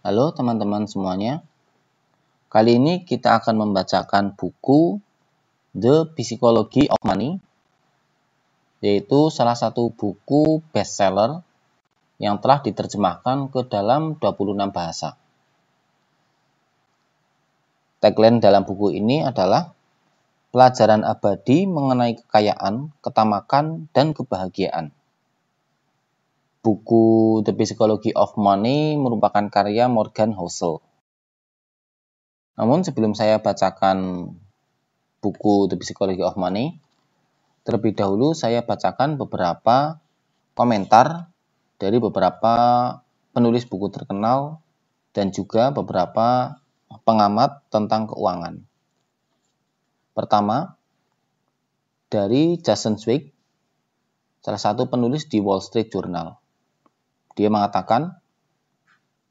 Halo teman-teman semuanya. Kali ini kita akan membacakan buku The Psychology of Money, yaitu salah satu buku bestseller yang telah diterjemahkan ke dalam 26 bahasa. Tagline dalam buku ini adalah Pelajaran abadi mengenai kekayaan, ketamakan, dan kebahagiaan. Buku The Psychology of Money merupakan karya Morgan Housel. Namun sebelum saya bacakan buku The Psychology of Money, terlebih dahulu saya bacakan beberapa komentar dari beberapa penulis buku terkenal dan juga beberapa pengamat tentang keuangan. Pertama, dari Jason Zweig, salah satu penulis di Wall Street Journal. Dia mengatakan,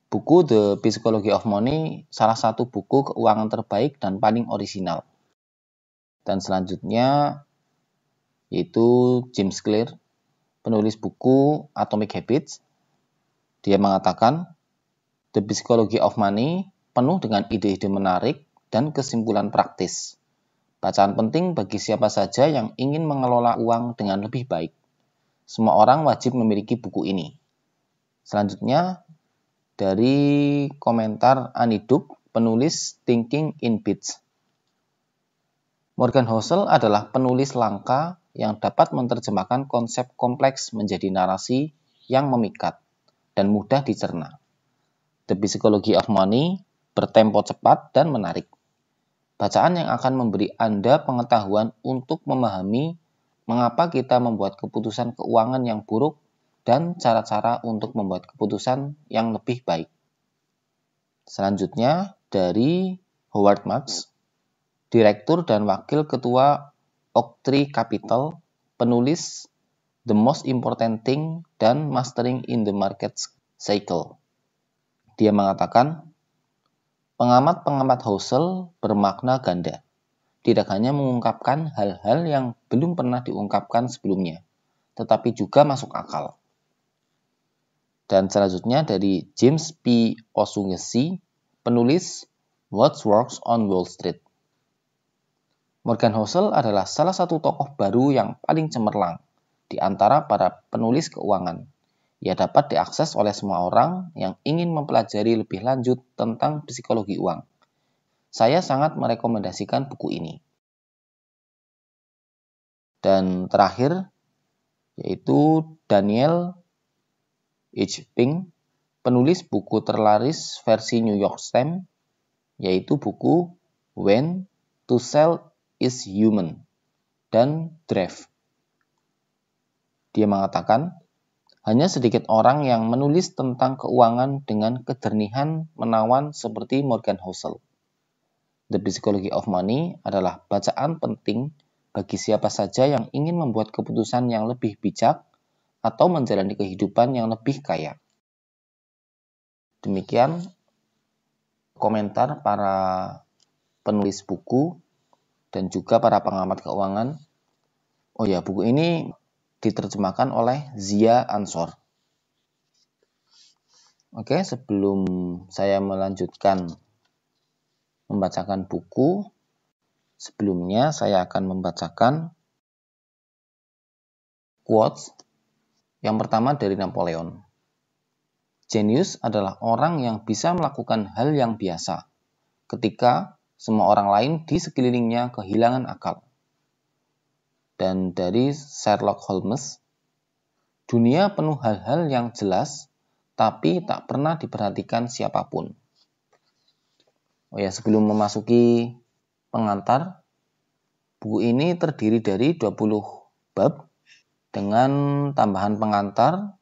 buku The Psychology of Money salah satu buku keuangan terbaik dan paling orisinal. Dan selanjutnya, yaitu James Clear, penulis buku Atomic Habits. Dia mengatakan, The Psychology of Money penuh dengan ide-ide menarik dan kesimpulan praktis. Bacaan penting bagi siapa saja yang ingin mengelola uang dengan lebih baik. Semua orang wajib memiliki buku ini. Selanjutnya dari komentar Anidup penulis Thinking in Bits. Morgan Housel adalah penulis langka yang dapat menerjemahkan konsep kompleks menjadi narasi yang memikat dan mudah dicerna. The Psychology of Money bertempo cepat dan menarik. Bacaan yang akan memberi Anda pengetahuan untuk memahami mengapa kita membuat keputusan keuangan yang buruk dan cara-cara untuk membuat keputusan yang lebih baik. Selanjutnya dari Howard Marks, Direktur dan Wakil Ketua Octree Capital, penulis The Most Important Thing dan Mastering in the Market Cycle. Dia mengatakan, pengamat-pengamat Housel bermakna ganda. Tidak hanya mengungkapkan hal-hal yang belum pernah diungkapkan sebelumnya, tetapi juga masuk akal. Dan selanjutnya dari James P. Osungesi, penulis What Works on Wall Street. Morgan Housel adalah salah satu tokoh baru yang paling cemerlang di antara para penulis keuangan. Ia dapat diakses oleh semua orang yang ingin mempelajari lebih lanjut tentang psikologi uang. Saya sangat merekomendasikan buku ini. Dan terakhir, yaitu Daniel H. Pink, penulis buku terlaris versi New York Times, yaitu buku When to Sell is Human dan Drive. Dia mengatakan, hanya sedikit orang yang menulis tentang keuangan dengan kejernihan menawan seperti Morgan Housel. The Psychology of Money adalah bacaan penting bagi siapa saja yang ingin membuat keputusan yang lebih bijak atau menjalani kehidupan yang lebih kaya. Demikian komentar para penulis buku dan juga para pengamat keuangan. Oh ya, buku ini diterjemahkan oleh Zia Ansor. Oke, sebelum saya melanjutkan membacakan buku, sebelumnya saya akan membacakan quotes yang pertama dari Napoleon. Genius adalah orang yang bisa melakukan hal yang biasa ketika semua orang lain di sekelilingnya kehilangan akal. Dan dari Sherlock Holmes, dunia penuh hal-hal yang jelas tapi tak pernah diperhatikan siapapun. Oh ya, sebelum memasuki pengantar, buku ini terdiri dari 20 bab dengan tambahan pengantar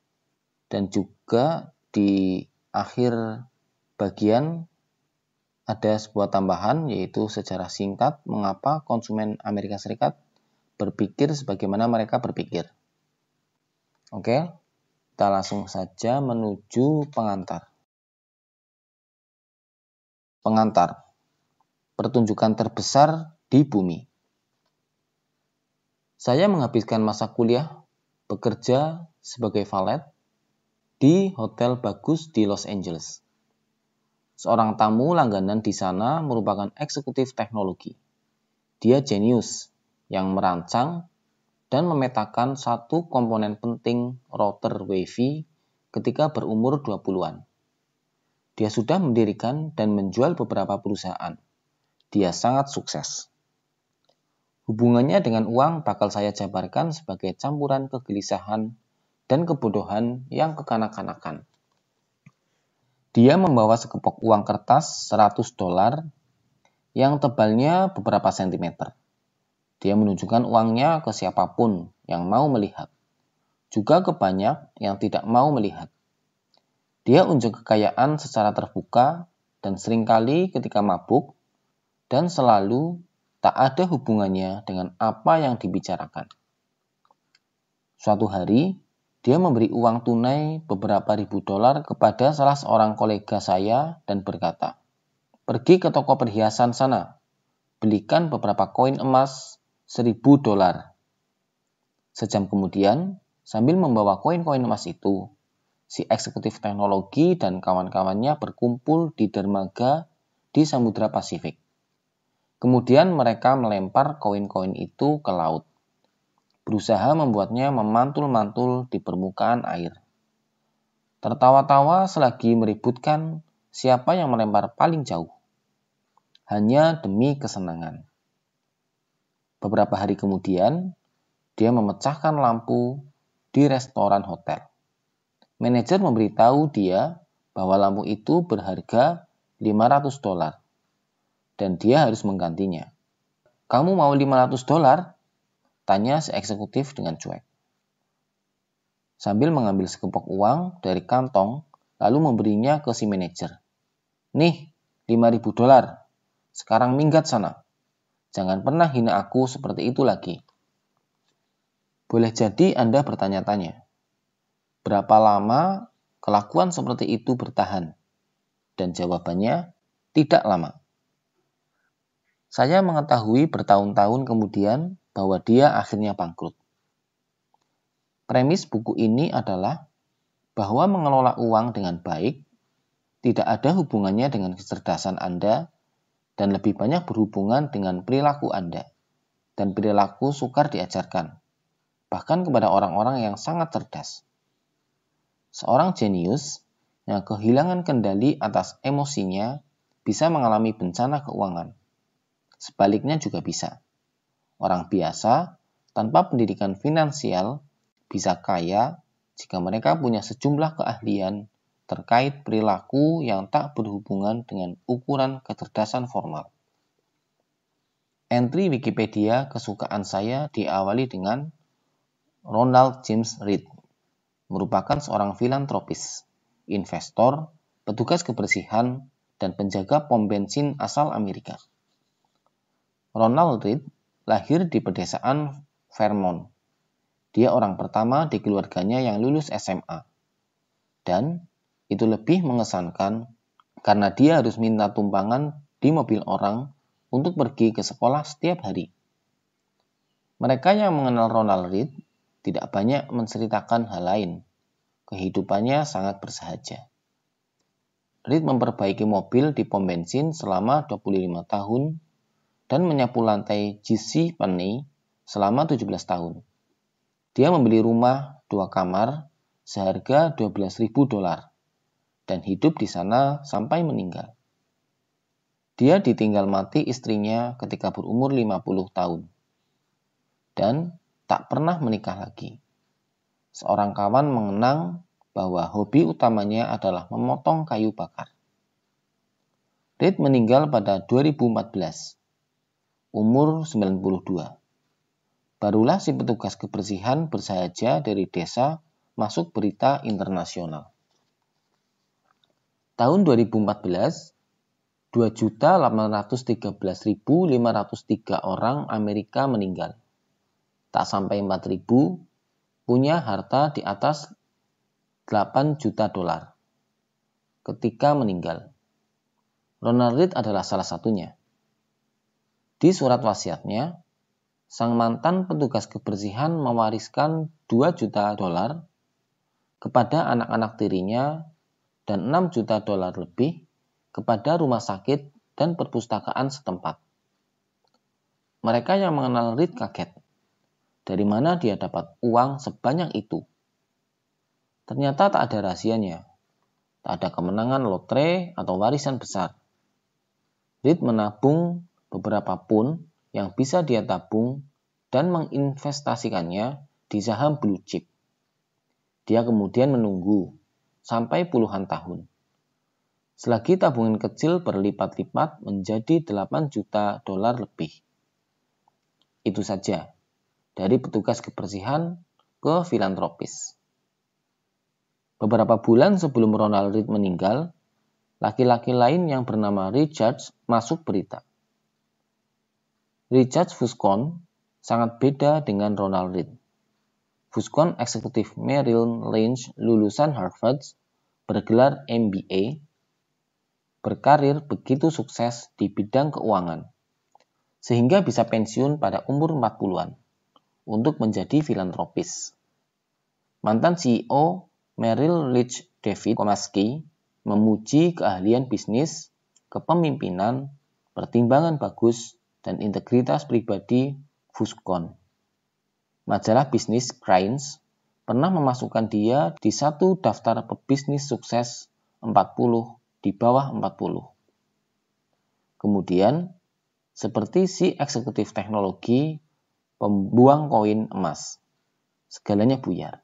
dan juga di akhir bagian ada sebuah tambahan yaitu sejarah singkat mengapa konsumen Amerika Serikat berpikir sebagaimana mereka berpikir. Oke, kita langsung saja menuju pengantar. Pengantar. Pertunjukan terbesar di bumi. Saya menghabiskan masa kuliah bekerja sebagai valet di hotel bagus di Los Angeles. Seorang tamu langganan di sana merupakan eksekutif teknologi. Dia jenius yang merancang dan memetakan satu komponen penting router WiFi ketika berumur 20-an. Dia sudah mendirikan dan menjual beberapa perusahaan. Dia sangat sukses. Hubungannya dengan uang bakal saya jabarkan sebagai campuran kegelisahan dan kebodohan yang kekanak-kanakan. Dia membawa sekepok uang kertas 100 dolar yang tebalnya beberapa sentimeter. Dia menunjukkan uangnya ke siapapun yang mau melihat. Juga ke banyak yang tidak mau melihat. Dia unjuk kekayaan secara terbuka dan seringkali ketika mabuk dan selalu tak ada hubungannya dengan apa yang dibicarakan. Suatu hari, dia memberi uang tunai beberapa ribu dolar kepada salah seorang kolega saya dan berkata, "Pergi ke toko perhiasan sana, belikan beberapa koin emas seribu dolar." Sejam kemudian, sambil membawa koin-koin emas itu, si eksekutif teknologi dan kawan-kawannya berkumpul di dermaga di Samudra Pasifik. Kemudian mereka melempar koin-koin itu ke laut, berusaha membuatnya memantul-mantul di permukaan air. Tertawa-tawa selagi meributkan siapa yang melempar paling jauh, hanya demi kesenangan. Beberapa hari kemudian, dia memecahkan lampu di restoran hotel. Manajer memberitahu dia bahwa lampu itu berharga 500 dolar dan dia harus menggantinya. Kamu mau 500 dolar? Tanya si eksekutif dengan cuek. Sambil mengambil sekepok uang dari kantong, lalu memberinya ke si manajer. Nih, 5000 dolar. Sekarang minggat sana. Jangan pernah hina aku seperti itu lagi. Boleh jadi Anda bertanya-tanya, berapa lama kelakuan seperti itu bertahan? Dan jawabannya, tidak lama. Saya mengetahui bertahun-tahun kemudian bahwa dia akhirnya bangkrut. Premis buku ini adalah bahwa mengelola uang dengan baik tidak ada hubungannya dengan kecerdasan Anda dan lebih banyak berhubungan dengan perilaku Anda dan perilaku sukar diajarkan, bahkan kepada orang-orang yang sangat cerdas. Seorang jenius yang kehilangan kendali atas emosinya bisa mengalami bencana keuangan Sebaliknya juga bisa. Orang biasa tanpa pendidikan finansial bisa kaya jika mereka punya sejumlah keahlian terkait perilaku yang tak berhubungan dengan ukuran kecerdasan formal. Entry Wikipedia kesukaan saya diawali dengan Ronald James Reed, merupakan seorang filantropis, investor, petugas kebersihan, dan penjaga pom bensin asal Amerika. Ronald Reed lahir di pedesaan Vermont. Dia orang pertama di keluarganya yang lulus SMA. Dan itu lebih mengesankan karena dia harus minta tumpangan di mobil orang untuk pergi ke sekolah setiap hari. Mereka yang mengenal Ronald Reed tidak banyak menceritakan hal lain. Kehidupannya sangat bersahaja. Reed memperbaiki mobil di pom bensin selama 25 tahun dan menyapu lantai GC Penny selama 17 tahun. Dia membeli rumah dua kamar seharga 12.000 dolar dan hidup di sana sampai meninggal. Dia ditinggal mati istrinya ketika berumur 50 tahun dan tak pernah menikah lagi. Seorang kawan mengenang bahwa hobi utamanya adalah memotong kayu bakar. Reed meninggal pada 2014 umur 92. Barulah si petugas kebersihan bersahaja dari desa masuk berita internasional. Tahun 2014, 2.813.503 orang Amerika meninggal. Tak sampai 4.000 punya harta di atas 8 juta dolar ketika meninggal. Ronald Reed adalah salah satunya. Di surat wasiatnya, sang mantan petugas kebersihan mewariskan 2 juta dolar kepada anak-anak tirinya dan 6 juta dolar lebih kepada rumah sakit dan perpustakaan setempat. Mereka yang mengenal Reed kaget. Dari mana dia dapat uang sebanyak itu? Ternyata tak ada rahasianya. Tak ada kemenangan lotre atau warisan besar. Reed menabung beberapa pun yang bisa dia tabung dan menginvestasikannya di saham blue chip. Dia kemudian menunggu sampai puluhan tahun. Selagi tabungan kecil berlipat-lipat menjadi 8 juta dolar lebih. Itu saja, dari petugas kebersihan ke filantropis. Beberapa bulan sebelum Ronald Reed meninggal, laki-laki lain yang bernama Richards masuk berita. Richard Fuscon sangat beda dengan Ronald Reed. Fuscon eksekutif Merrill Lynch lulusan Harvard, bergelar MBA, berkarir begitu sukses di bidang keuangan, sehingga bisa pensiun pada umur 40-an untuk menjadi filantropis. Mantan CEO Merrill Lynch David Komaski memuji keahlian bisnis, kepemimpinan, pertimbangan bagus, dan integritas pribadi Fuscon. Majalah bisnis Crimes pernah memasukkan dia di satu daftar pebisnis sukses 40 di bawah 40. Kemudian, seperti si eksekutif teknologi pembuang koin emas, segalanya buyar.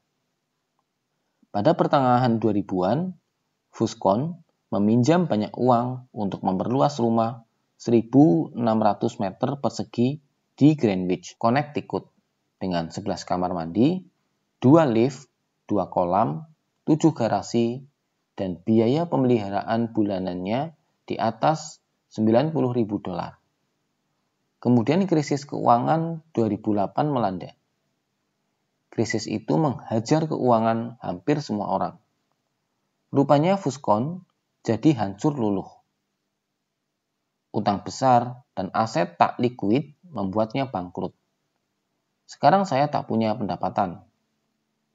Pada pertengahan 2000-an, Fuscon meminjam banyak uang untuk memperluas rumah 1600 meter persegi di Greenwich, Connecticut dengan 11 kamar mandi, 2 lift, 2 kolam, 7 garasi, dan biaya pemeliharaan bulanannya di atas 90.000 dolar. Kemudian krisis keuangan 2008 melanda. Krisis itu menghajar keuangan hampir semua orang. Rupanya Fuscon jadi hancur luluh utang besar, dan aset tak likuid membuatnya bangkrut. Sekarang saya tak punya pendapatan,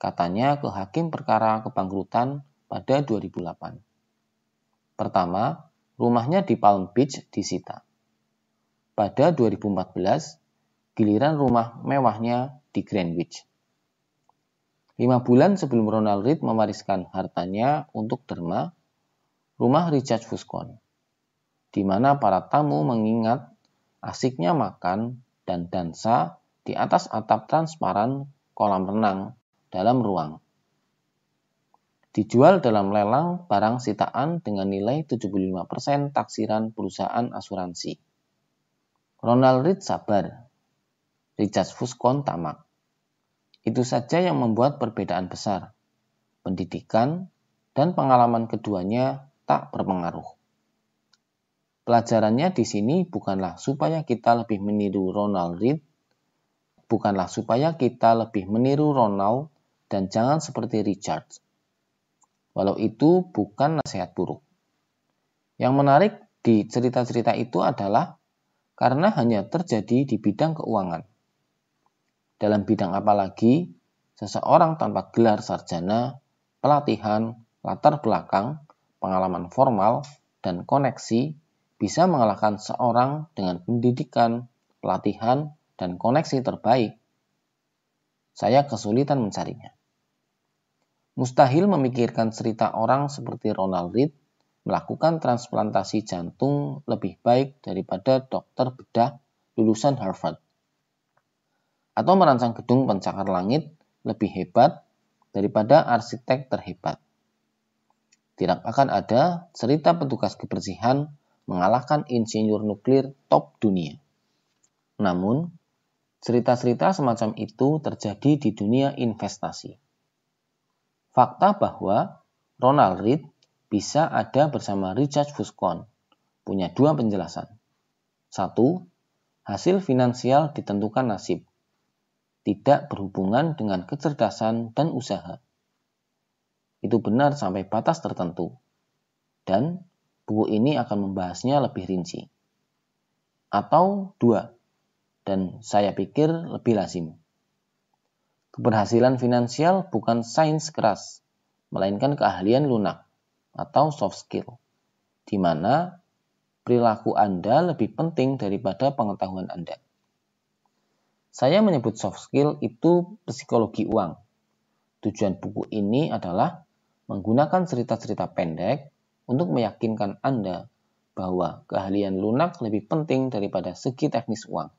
katanya ke hakim perkara kebangkrutan pada 2008. Pertama, rumahnya di Palm Beach disita. Pada 2014, giliran rumah mewahnya di Greenwich. Lima bulan sebelum Ronald Reed mewariskan hartanya untuk derma, rumah Richard Fuscon di mana para tamu mengingat asiknya makan dan dansa di atas atap transparan kolam renang dalam ruang. Dijual dalam lelang barang sitaan dengan nilai 75% taksiran perusahaan asuransi. Ronald Reed sabar. Richard Fuscon tamak. Itu saja yang membuat perbedaan besar. Pendidikan dan pengalaman keduanya tak berpengaruh. Pelajarannya di sini bukanlah supaya kita lebih meniru Ronald Reed, bukanlah supaya kita lebih meniru Ronald dan jangan seperti Richard. Walau itu bukan nasihat buruk. Yang menarik di cerita-cerita itu adalah karena hanya terjadi di bidang keuangan. Dalam bidang apa lagi, seseorang tanpa gelar sarjana, pelatihan, latar belakang, pengalaman formal, dan koneksi bisa mengalahkan seorang dengan pendidikan, pelatihan, dan koneksi terbaik. Saya kesulitan mencarinya. Mustahil memikirkan cerita orang seperti Ronald Reed melakukan transplantasi jantung lebih baik daripada dokter bedah lulusan Harvard. Atau merancang gedung pencakar langit lebih hebat daripada arsitek terhebat. Tidak akan ada cerita petugas kebersihan mengalahkan insinyur nuklir top dunia. Namun, cerita-cerita semacam itu terjadi di dunia investasi. Fakta bahwa Ronald Reed bisa ada bersama Richard Fuscon punya dua penjelasan. Satu, hasil finansial ditentukan nasib, tidak berhubungan dengan kecerdasan dan usaha. Itu benar sampai batas tertentu. Dan Buku ini akan membahasnya lebih rinci. Atau dua, dan saya pikir lebih lazim. Keberhasilan finansial bukan sains keras, melainkan keahlian lunak atau soft skill, di mana perilaku Anda lebih penting daripada pengetahuan Anda. Saya menyebut soft skill itu psikologi uang. Tujuan buku ini adalah menggunakan cerita-cerita pendek untuk meyakinkan Anda bahwa keahlian lunak lebih penting daripada segi teknis uang.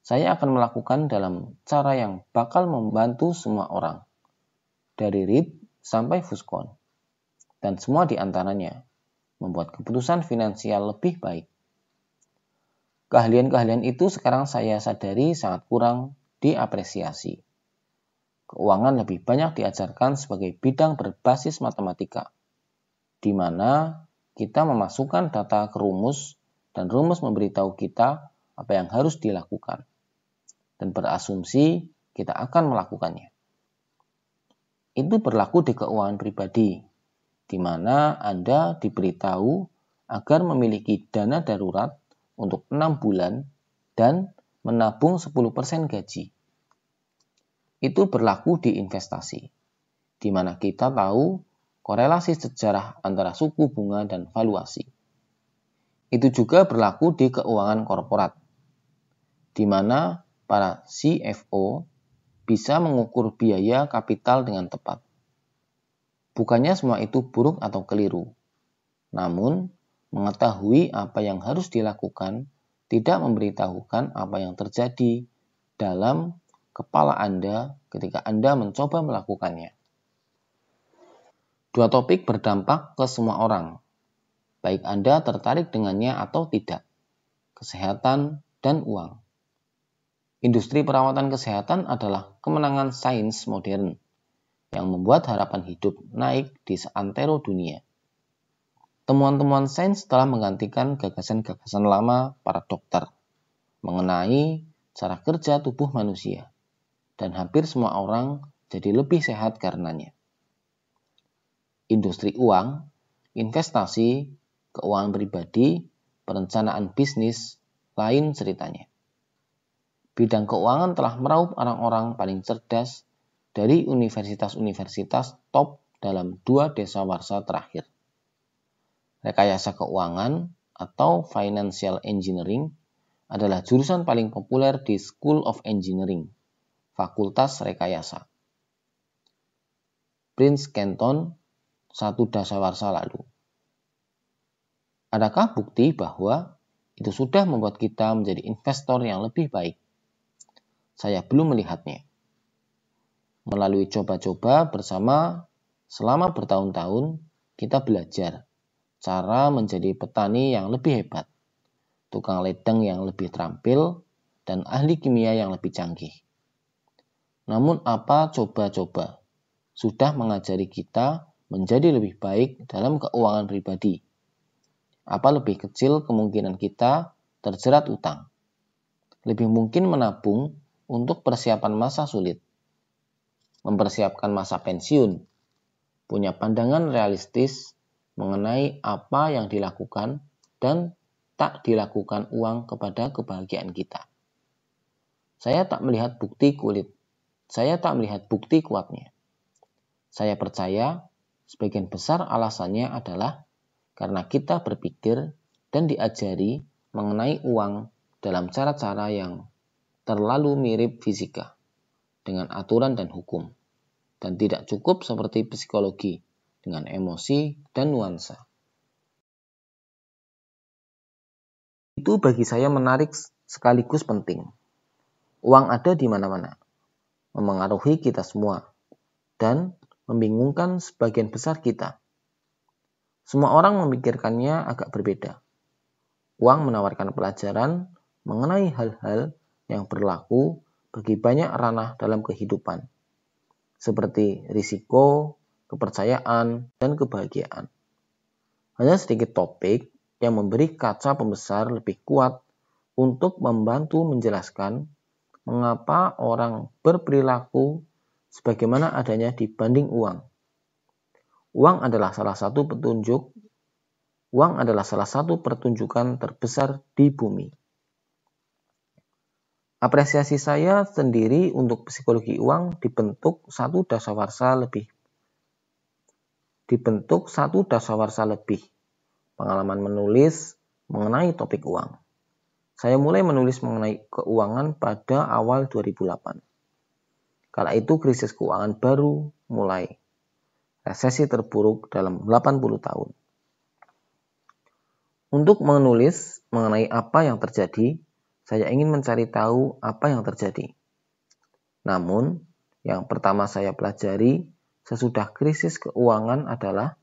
Saya akan melakukan dalam cara yang bakal membantu semua orang, dari rit sampai Fuscon, dan semua di antaranya membuat keputusan finansial lebih baik. Keahlian-keahlian itu sekarang saya sadari sangat kurang diapresiasi. Keuangan lebih banyak diajarkan sebagai bidang berbasis matematika, di mana kita memasukkan data ke rumus dan rumus memberitahu kita apa yang harus dilakukan. Dan berasumsi kita akan melakukannya. Itu berlaku di keuangan pribadi, di mana Anda diberitahu agar memiliki dana darurat untuk 6 bulan dan menabung 10% gaji. Itu berlaku di investasi, di mana kita tahu korelasi sejarah antara suku bunga dan valuasi. Itu juga berlaku di keuangan korporat, di mana para CFO bisa mengukur biaya kapital dengan tepat. Bukannya semua itu buruk atau keliru, namun mengetahui apa yang harus dilakukan tidak memberitahukan apa yang terjadi dalam kepala Anda ketika Anda mencoba melakukannya. Dua topik berdampak ke semua orang, baik Anda tertarik dengannya atau tidak. Kesehatan dan uang. Industri perawatan kesehatan adalah kemenangan sains modern yang membuat harapan hidup naik di seantero dunia. Temuan-temuan sains telah menggantikan gagasan-gagasan lama para dokter mengenai cara kerja tubuh manusia, dan hampir semua orang jadi lebih sehat karenanya industri uang, investasi, keuangan pribadi, perencanaan bisnis, lain ceritanya. Bidang keuangan telah meraup orang-orang paling cerdas dari universitas-universitas top dalam dua desa warsa terakhir. Rekayasa keuangan atau financial engineering adalah jurusan paling populer di School of Engineering, Fakultas Rekayasa. Prince Canton satu dasawarsa lalu. Adakah bukti bahwa itu sudah membuat kita menjadi investor yang lebih baik? Saya belum melihatnya. Melalui coba-coba bersama selama bertahun-tahun, kita belajar cara menjadi petani yang lebih hebat, tukang ledeng yang lebih terampil, dan ahli kimia yang lebih canggih. Namun apa coba-coba sudah mengajari kita menjadi lebih baik dalam keuangan pribadi. Apa lebih kecil kemungkinan kita terjerat utang? Lebih mungkin menabung untuk persiapan masa sulit, mempersiapkan masa pensiun, punya pandangan realistis mengenai apa yang dilakukan dan tak dilakukan uang kepada kebahagiaan kita. Saya tak melihat bukti kulit, saya tak melihat bukti kuatnya. Saya percaya Sebagian besar alasannya adalah karena kita berpikir dan diajari mengenai uang dalam cara-cara yang terlalu mirip fisika dengan aturan dan hukum dan tidak cukup seperti psikologi dengan emosi dan nuansa. Itu bagi saya menarik sekaligus penting. Uang ada di mana-mana, memengaruhi kita semua, dan membingungkan sebagian besar kita. Semua orang memikirkannya agak berbeda. Uang menawarkan pelajaran mengenai hal-hal yang berlaku bagi banyak ranah dalam kehidupan, seperti risiko, kepercayaan, dan kebahagiaan. Hanya sedikit topik yang memberi kaca pembesar lebih kuat untuk membantu menjelaskan mengapa orang berperilaku sebagaimana adanya dibanding uang. Uang adalah salah satu petunjuk uang adalah salah satu pertunjukan terbesar di bumi. Apresiasi saya sendiri untuk psikologi uang dibentuk satu dasawarsa lebih. Dibentuk satu dasawarsa lebih. Pengalaman menulis mengenai topik uang. Saya mulai menulis mengenai keuangan pada awal 2008. Kala itu krisis keuangan baru mulai. Resesi terburuk dalam 80 tahun. Untuk menulis mengenai apa yang terjadi, saya ingin mencari tahu apa yang terjadi. Namun, yang pertama saya pelajari sesudah krisis keuangan adalah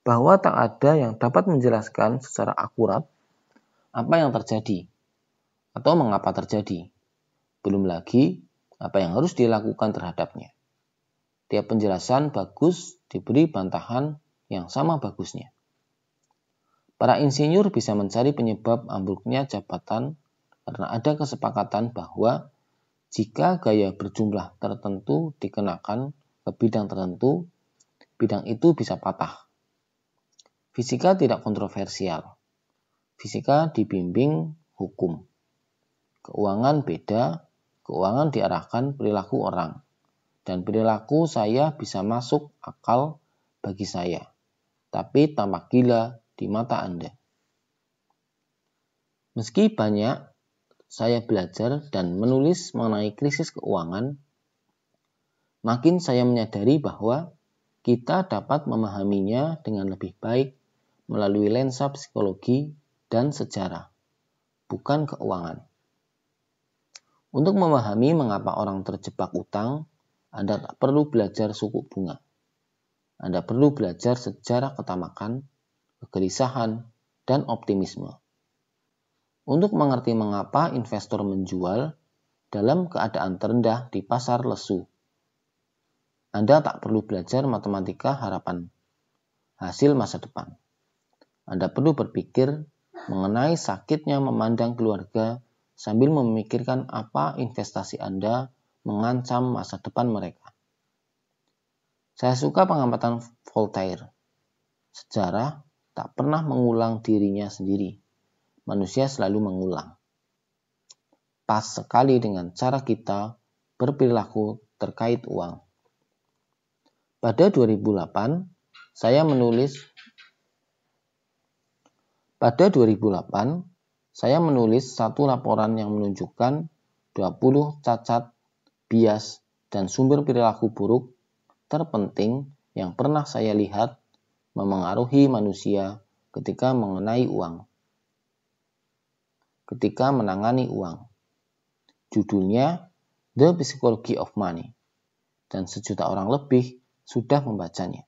bahwa tak ada yang dapat menjelaskan secara akurat apa yang terjadi atau mengapa terjadi. Belum lagi apa yang harus dilakukan terhadapnya. Tiap penjelasan bagus diberi bantahan yang sama bagusnya. Para insinyur bisa mencari penyebab ambruknya jabatan karena ada kesepakatan bahwa jika gaya berjumlah tertentu dikenakan ke bidang tertentu, bidang itu bisa patah. Fisika tidak kontroversial. Fisika dibimbing hukum. Keuangan beda, Keuangan diarahkan perilaku orang, dan perilaku saya bisa masuk akal bagi saya, tapi tampak gila di mata Anda. Meski banyak saya belajar dan menulis mengenai krisis keuangan, makin saya menyadari bahwa kita dapat memahaminya dengan lebih baik melalui lensa psikologi dan sejarah, bukan keuangan. Untuk memahami mengapa orang terjebak utang, Anda tak perlu belajar suku bunga. Anda perlu belajar sejarah ketamakan, kegelisahan, dan optimisme. Untuk mengerti mengapa investor menjual dalam keadaan terendah di pasar lesu, Anda tak perlu belajar matematika harapan hasil masa depan. Anda perlu berpikir mengenai sakitnya memandang keluarga sambil memikirkan apa investasi Anda mengancam masa depan mereka. Saya suka pengamatan Voltaire. Sejarah tak pernah mengulang dirinya sendiri. Manusia selalu mengulang. Pas sekali dengan cara kita berperilaku terkait uang. Pada 2008, saya menulis pada 2008, saya menulis satu laporan yang menunjukkan 20 cacat, bias, dan sumber perilaku buruk terpenting yang pernah saya lihat memengaruhi manusia ketika mengenai uang. Ketika menangani uang. Judulnya The Psychology of Money dan sejuta orang lebih sudah membacanya.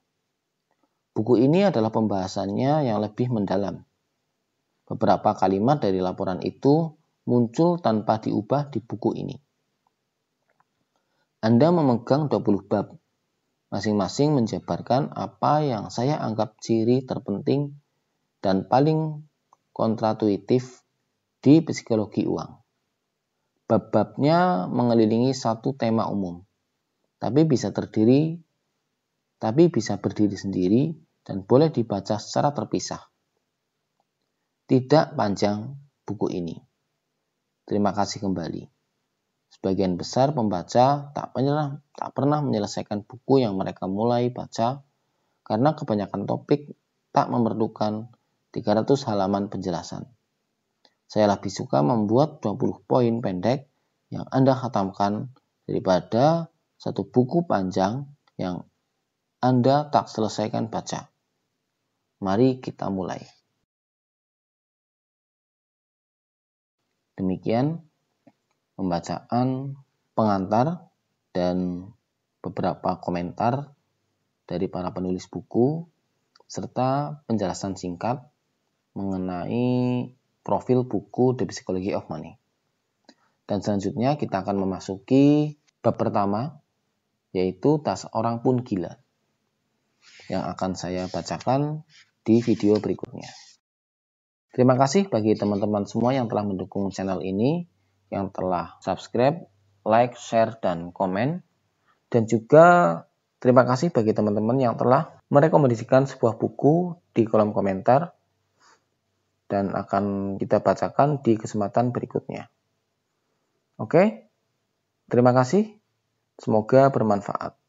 Buku ini adalah pembahasannya yang lebih mendalam Beberapa kalimat dari laporan itu muncul tanpa diubah di buku ini. Anda memegang 20 bab. Masing-masing menjabarkan apa yang saya anggap ciri terpenting dan paling kontratuitif di psikologi uang. Bab-babnya mengelilingi satu tema umum, tapi bisa terdiri tapi bisa berdiri sendiri dan boleh dibaca secara terpisah tidak panjang buku ini. Terima kasih kembali. Sebagian besar pembaca tak, menyerah, tak pernah menyelesaikan buku yang mereka mulai baca karena kebanyakan topik tak memerlukan 300 halaman penjelasan. Saya lebih suka membuat 20 poin pendek yang Anda khatamkan daripada satu buku panjang yang Anda tak selesaikan baca. Mari kita mulai. Demikian pembacaan pengantar dan beberapa komentar dari para penulis buku serta penjelasan singkat mengenai profil buku The Psychology of Money. Dan selanjutnya kita akan memasuki bab pertama yaitu tas orang pun gila yang akan saya bacakan di video berikutnya. Terima kasih bagi teman-teman semua yang telah mendukung channel ini, yang telah subscribe, like, share, dan komen. Dan juga terima kasih bagi teman-teman yang telah merekomendasikan sebuah buku di kolom komentar dan akan kita bacakan di kesempatan berikutnya. Oke, terima kasih. Semoga bermanfaat.